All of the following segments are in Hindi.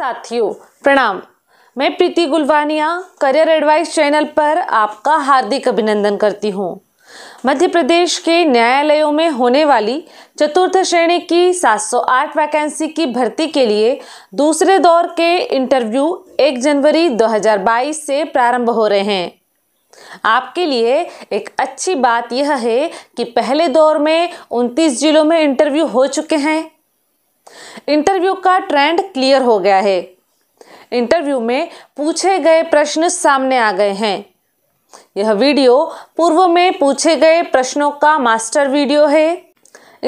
साथियों प्रणाम मैं Preeti Gulvania career advice channel पर आपका हार्दिक अभिनंदन करती हूँ मध्य प्रदेश के न्यायालयों में होने वाली चतुर्थ श्रेणी की 708 वैकेंसी की भर्ती के लिए दूसरे दौर के इंटरव्यू 1 जनवरी 2022 से प्रारंभ हो रहे हैं आपके लिए एक अच्छी बात यह है कि पहले दौर में 29 जिलों में इंटरव्यू हो चुके हैं इंटरव्यू का ट्रेंड क्लियर हो गया है इंटरव्यू में पूछे गए प्रश्न सामने आ गए हैं यह वीडियो पूर्व में पूछे गए प्रश्नों का मास्टर वीडियो है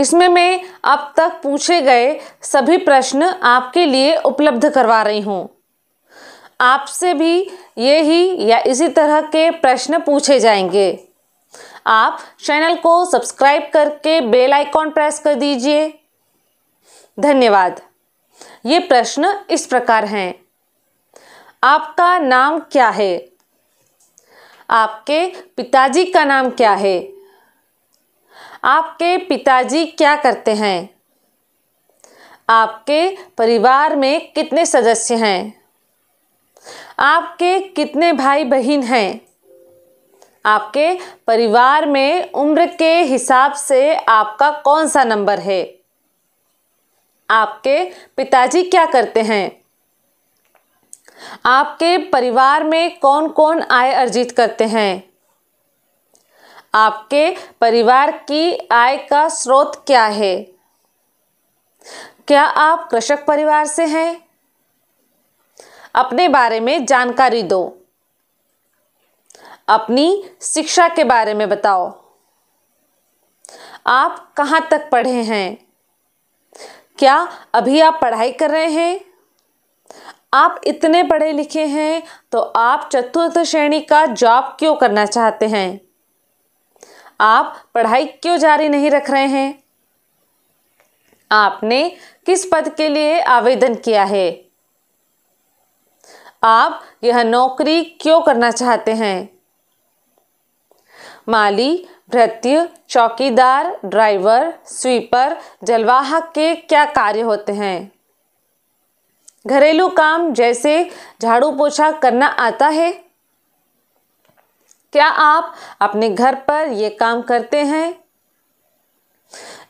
इसमें मैं अब तक पूछे गए सभी प्रश्न आपके लिए उपलब्ध करवा रही हूँ आपसे भी ये ही या इसी तरह के प्रश्न पूछे जाएंगे आप चैनल को सब्सक्राइब करके बेल आइकॉन प्रेस कर दीजिए धन्यवाद ये प्रश्न इस प्रकार हैं आपका नाम क्या है आपके पिताजी का नाम क्या है आपके पिताजी क्या करते हैं आपके परिवार में कितने सदस्य हैं आपके कितने भाई बहन हैं आपके परिवार में उम्र के हिसाब से आपका कौन सा नंबर है आपके पिताजी क्या करते हैं आपके परिवार में कौन कौन आय अर्जित करते हैं आपके परिवार की आय का स्रोत क्या है क्या आप कृषक परिवार से हैं अपने बारे में जानकारी दो अपनी शिक्षा के बारे में बताओ आप कहाँ तक पढ़े हैं क्या अभी आप पढ़ाई कर रहे हैं आप इतने पढ़े लिखे हैं तो आप चतुर्थ श्रेणी का जॉब क्यों करना चाहते हैं आप पढ़ाई क्यों जारी नहीं रख रहे हैं आपने किस पद के लिए आवेदन किया है आप यह नौकरी क्यों करना चाहते हैं माली भृत्य चौकीदार ड्राइवर स्वीपर जलवाहक के क्या कार्य होते हैं घरेलू काम जैसे झाड़ू पोछा करना आता है क्या आप अपने घर पर ये काम करते हैं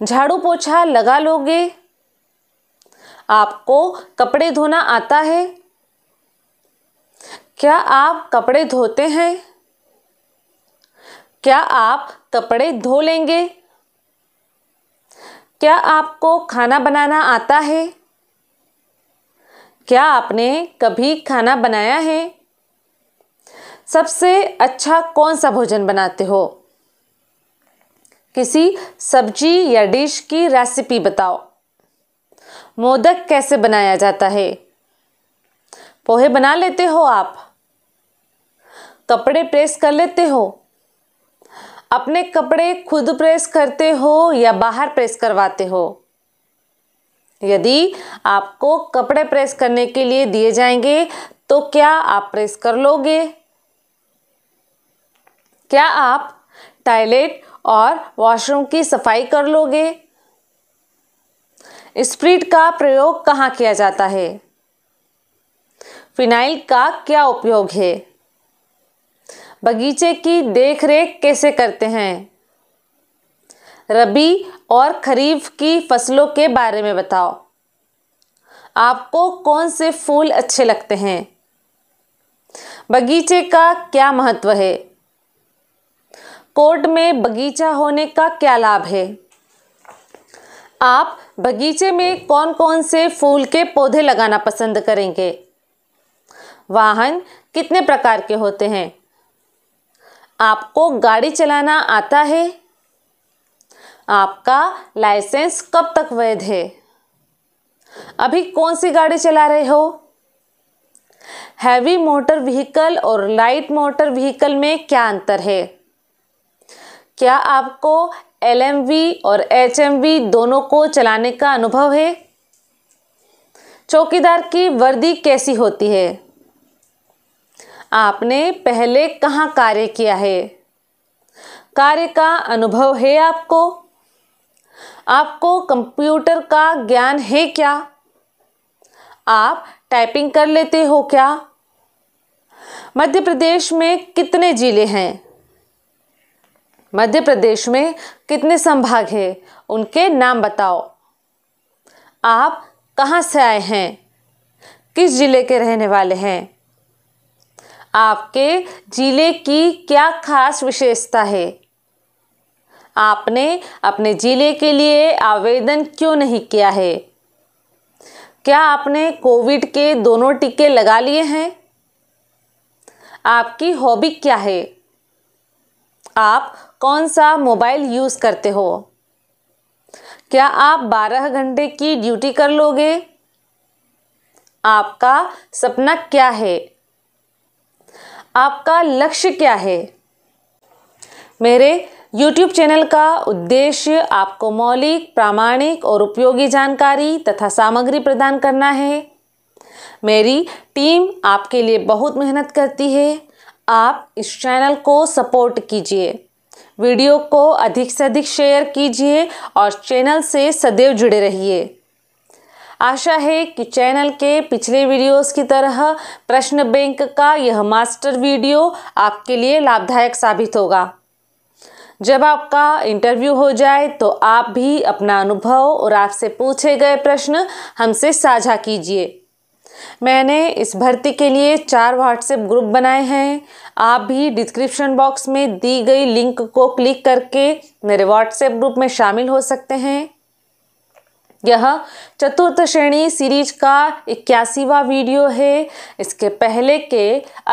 झाड़ू पोछा लगा लोगे आपको कपड़े धोना आता है क्या आप कपड़े धोते हैं क्या आप कपड़े धो लेंगे क्या आपको खाना बनाना आता है क्या आपने कभी खाना बनाया है सबसे अच्छा कौन सा भोजन बनाते हो किसी सब्जी या डिश की रेसिपी बताओ मोदक कैसे बनाया जाता है पोहे बना लेते हो आप कपड़े प्रेस कर लेते हो अपने कपड़े खुद प्रेस करते हो या बाहर प्रेस करवाते हो यदि आपको कपड़े प्रेस करने के लिए दिए जाएंगे तो क्या आप प्रेस कर लोगे क्या आप टॉयलेट और वॉशरूम की सफाई कर लोगे स्प्रिट का प्रयोग कहाँ किया जाता है फिनाइल का क्या उपयोग है बगीचे की देखरेख कैसे करते हैं रबी और खरीफ की फसलों के बारे में बताओ आपको कौन से फूल अच्छे लगते हैं बगीचे का क्या महत्व है कोर्ट में बगीचा होने का क्या लाभ है आप बगीचे में कौन कौन से फूल के पौधे लगाना पसंद करेंगे वाहन कितने प्रकार के होते हैं आपको गाड़ी चलाना आता है आपका लाइसेंस कब तक वैध है अभी कौन सी गाड़ी चला रहे हो हैवी मोटर व्हीकल और लाइट मोटर व्हीकल में क्या अंतर है क्या आपको एल और एच दोनों को चलाने का अनुभव है चौकीदार की वर्दी कैसी होती है आपने पहले कहाँ कार्य किया है कार्य का अनुभव है आपको आपको कंप्यूटर का ज्ञान है क्या आप टाइपिंग कर लेते हो क्या मध्य प्रदेश में कितने ज़िले हैं मध्य प्रदेश में कितने संभाग हैं उनके नाम बताओ आप कहाँ से आए हैं किस ज़िले के रहने वाले हैं आपके ज़िले की क्या खास विशेषता है आपने अपने ज़िले के लिए आवेदन क्यों नहीं किया है क्या आपने कोविड के दोनों टीके लगा लिए हैं आपकी हॉबी क्या है आप कौन सा मोबाइल यूज़ करते हो क्या आप 12 घंटे की ड्यूटी कर लोगे आपका सपना क्या है आपका लक्ष्य क्या है मेरे YouTube चैनल का उद्देश्य आपको मौलिक प्रामाणिक और उपयोगी जानकारी तथा सामग्री प्रदान करना है मेरी टीम आपके लिए बहुत मेहनत करती है आप इस चैनल को सपोर्ट कीजिए वीडियो को अधिक से अधिक शेयर कीजिए और चैनल से सदैव जुड़े रहिए आशा है कि चैनल के पिछले वीडियोस की तरह प्रश्न बैंक का यह मास्टर वीडियो आपके लिए लाभदायक साबित होगा जब आपका इंटरव्यू हो जाए तो आप भी अपना अनुभव और आपसे पूछे गए प्रश्न हमसे साझा कीजिए मैंने इस भर्ती के लिए चार व्हाट्सएप ग्रुप बनाए हैं आप भी डिस्क्रिप्शन बॉक्स में दी गई लिंक को क्लिक करके मेरे व्हाट्सएप ग्रुप में शामिल हो सकते हैं यह चतुर्थ श्रेणी सीरीज का इक्यासीवा वीडियो है इसके पहले के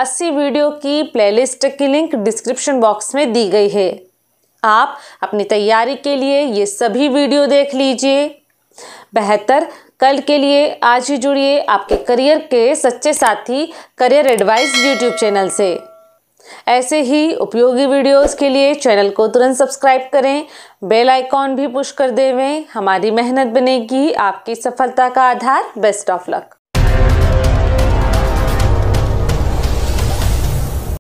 80 वीडियो की प्लेलिस्ट की लिंक डिस्क्रिप्शन बॉक्स में दी गई है आप अपनी तैयारी के लिए ये सभी वीडियो देख लीजिए बेहतर कल के लिए आज ही जुड़िए आपके करियर के सच्चे साथी करियर एडवाइस यूट्यूब चैनल से ऐसे ही उपयोगी वीडियोस के लिए चैनल को तुरंत सब्सक्राइब करें बेल आइकॉन भी पुश कर देवें हमारी मेहनत बनेगी आपकी सफलता का आधार बेस्ट ऑफ लक